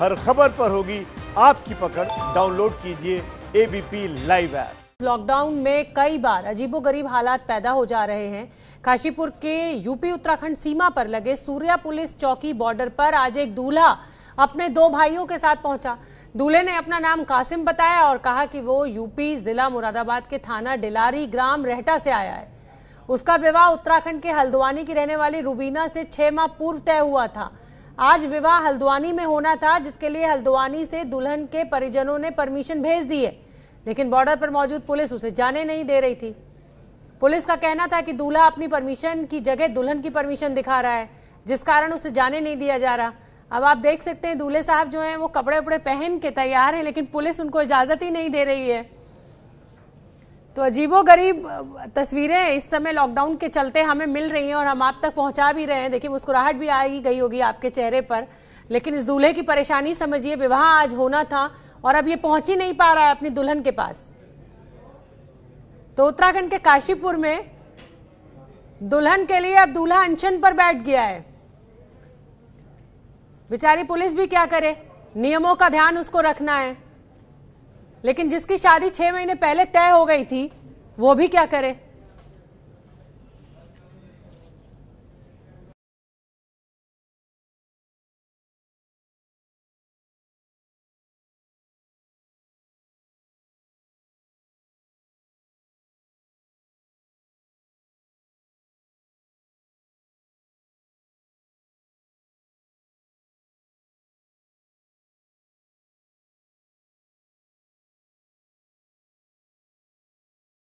हर खबर पर होगी आपकी पकड़ डाउनलोड कीजिए एबीपी लाइव ऐप लॉकडाउन में कई बार अजीबोगरीब हालात पैदा हो जा रहे हैं काशीपुर के यूपी उत्तराखंड सीमा पर लगे सूर्या पुलिस चौकी बॉर्डर पर आज एक दूल्हा अपने दो भाइयों के साथ पहुंचा दूल्हे ने अपना नाम कासिम बताया और कहा कि वो यूपी जिला मुरादाबाद के थाना डिलारी ग्राम रहटा से आया है उसका विवाह उत्तराखंड के हल्द्वानी की रहने वाली रूबीना से छह माह पूर्व तय हुआ था आज विवाह हल्द्वानी में होना था जिसके लिए हल्द्वानी से दुल्हन के परिजनों ने परमिशन भेज दी है लेकिन बॉर्डर पर मौजूद पुलिस उसे जाने नहीं दे रही थी पुलिस का कहना था कि दूल्हा अपनी परमिशन की जगह दुल्हन की परमिशन दिखा रहा है जिस कारण उसे जाने नहीं दिया जा रहा अब आप देख सकते हैं दूल्हे साहब जो हैं वो कपड़े उपड़े पहन के तैयार हैं लेकिन पुलिस उनको इजाजत ही नहीं दे रही है तो अजीबो गरीब तस्वीरें इस समय लॉकडाउन के चलते हमें मिल रही हैं और हम आप तक पहुंचा भी रहे हैं देखिए मुस्कुराहट भी आई गई होगी आपके चेहरे पर लेकिन इस दूल्हे की परेशानी समझिए विवाह आज होना था और अब ये पहुंच ही नहीं पा रहा है अपनी दुल्हन के पास तो उत्तराखंड के काशीपुर में दुल्हन के लिए अब दूल्हा अनशन पर बैठ गया है बेचारी पुलिस भी क्या करे नियमों का ध्यान उसको रखना है लेकिन जिसकी शादी छह महीने पहले तय हो गई थी वो भी क्या करे